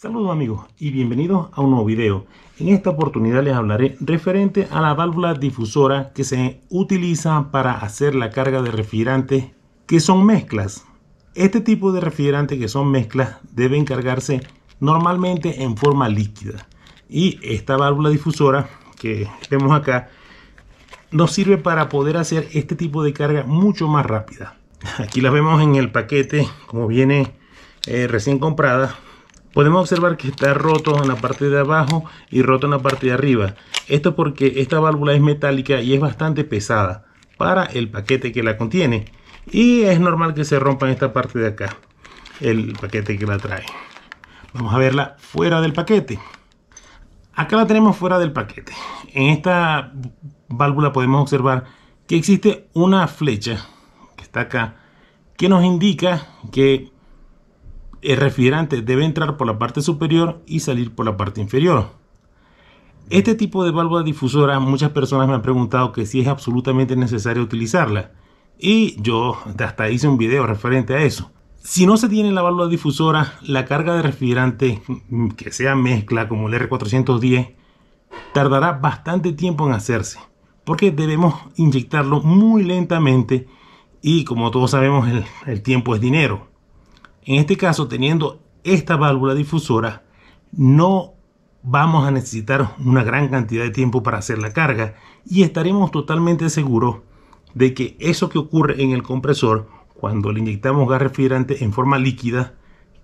Saludos amigos y bienvenidos a un nuevo video. En esta oportunidad les hablaré referente a la válvula difusora que se utiliza para hacer la carga de refrigerantes que son mezclas. Este tipo de refrigerantes que son mezclas deben cargarse normalmente en forma líquida. Y esta válvula difusora que vemos acá nos sirve para poder hacer este tipo de carga mucho más rápida. Aquí la vemos en el paquete como viene eh, recién comprada Podemos observar que está roto en la parte de abajo y roto en la parte de arriba. Esto porque esta válvula es metálica y es bastante pesada para el paquete que la contiene. Y es normal que se rompa en esta parte de acá, el paquete que la trae. Vamos a verla fuera del paquete. Acá la tenemos fuera del paquete. En esta válvula podemos observar que existe una flecha que está acá que nos indica que el refrigerante debe entrar por la parte superior y salir por la parte inferior. Este tipo de válvula difusora muchas personas me han preguntado que si es absolutamente necesario utilizarla y yo hasta hice un video referente a eso. Si no se tiene la válvula difusora, la carga de refrigerante que sea mezcla como el R410 tardará bastante tiempo en hacerse porque debemos inyectarlo muy lentamente y como todos sabemos el, el tiempo es dinero. En este caso, teniendo esta válvula difusora, no vamos a necesitar una gran cantidad de tiempo para hacer la carga y estaremos totalmente seguros de que eso que ocurre en el compresor cuando le inyectamos gas refrigerante en forma líquida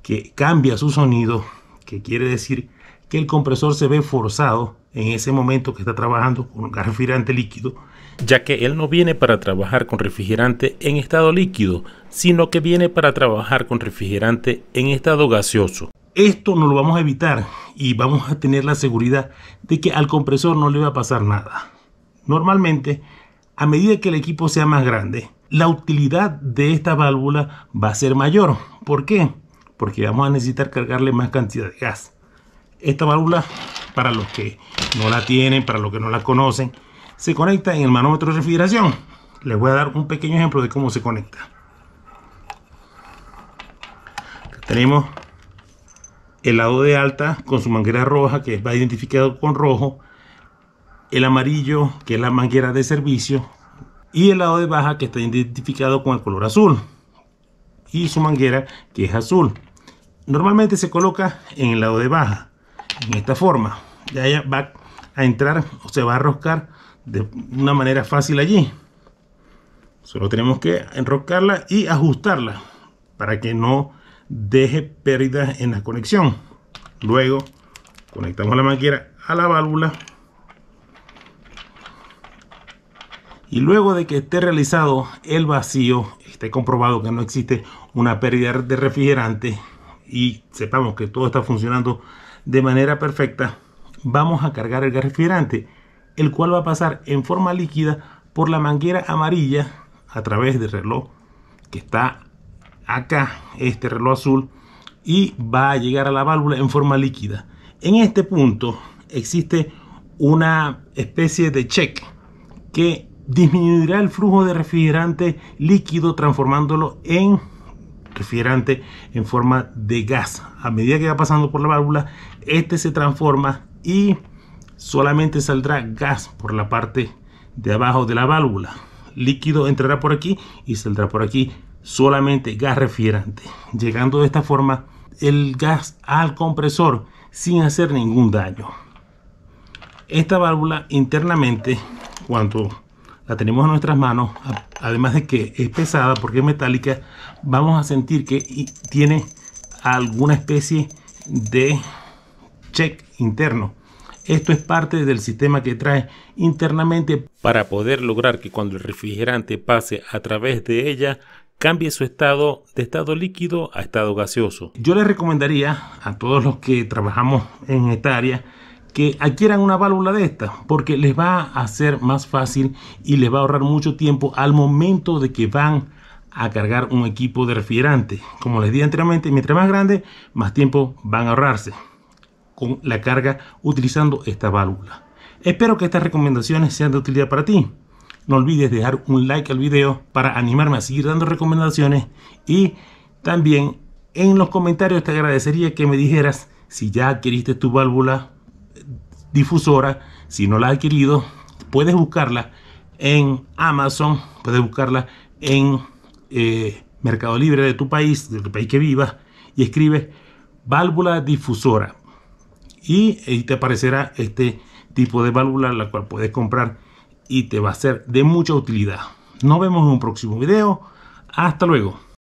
que cambia su sonido que quiere decir que el compresor se ve forzado en ese momento que está trabajando con gas refrigerante líquido ya que él no viene para trabajar con refrigerante en estado líquido, sino que viene para trabajar con refrigerante en estado gaseoso. Esto no lo vamos a evitar y vamos a tener la seguridad de que al compresor no le va a pasar nada. Normalmente, a medida que el equipo sea más grande, la utilidad de esta válvula va a ser mayor. ¿Por qué? Porque vamos a necesitar cargarle más cantidad de gas. Esta válvula, para los que no la tienen, para los que no la conocen, se conecta en el manómetro de refrigeración. Les voy a dar un pequeño ejemplo de cómo se conecta. Tenemos el lado de alta con su manguera roja que va identificado con rojo, el amarillo que es la manguera de servicio y el lado de baja que está identificado con el color azul y su manguera que es azul. Normalmente se coloca en el lado de baja, en esta forma. Ya va a entrar o se va a roscar de una manera fácil allí. Solo tenemos que enroscarla y ajustarla para que no deje pérdidas en la conexión. Luego conectamos la manguera a la válvula. Y luego de que esté realizado el vacío, esté comprobado que no existe una pérdida de refrigerante y sepamos que todo está funcionando de manera perfecta, vamos a cargar el refrigerante el cual va a pasar en forma líquida por la manguera amarilla a través del reloj que está acá, este reloj azul, y va a llegar a la válvula en forma líquida. En este punto existe una especie de check que disminuirá el flujo de refrigerante líquido transformándolo en refrigerante en forma de gas. A medida que va pasando por la válvula, este se transforma y solamente saldrá gas por la parte de abajo de la válvula. Líquido entrará por aquí y saldrá por aquí solamente gas refierante. Llegando de esta forma el gas al compresor sin hacer ningún daño. Esta válvula internamente cuando la tenemos en nuestras manos, además de que es pesada porque es metálica, vamos a sentir que tiene alguna especie de check interno esto es parte del sistema que trae internamente para poder lograr que cuando el refrigerante pase a través de ella, cambie su estado de estado líquido a estado gaseoso. Yo les recomendaría a todos los que trabajamos en esta área que adquieran una válvula de esta porque les va a ser más fácil y les va a ahorrar mucho tiempo al momento de que van a cargar un equipo de refrigerante. Como les dije anteriormente, mientras más grande, más tiempo van a ahorrarse con la carga utilizando esta válvula. Espero que estas recomendaciones sean de utilidad para ti. No olvides dejar un like al video para animarme a seguir dando recomendaciones y también en los comentarios te agradecería que me dijeras si ya adquiriste tu válvula eh, difusora, si no la has adquirido, puedes buscarla en Amazon, puedes buscarla en eh, Mercado Libre de tu país, del país que vivas y escribe válvula difusora y, te aparecerá este tipo de válvula la cual puedes comprar y te va a ser de mucha utilidad. Nos vemos en un próximo video. Hasta luego.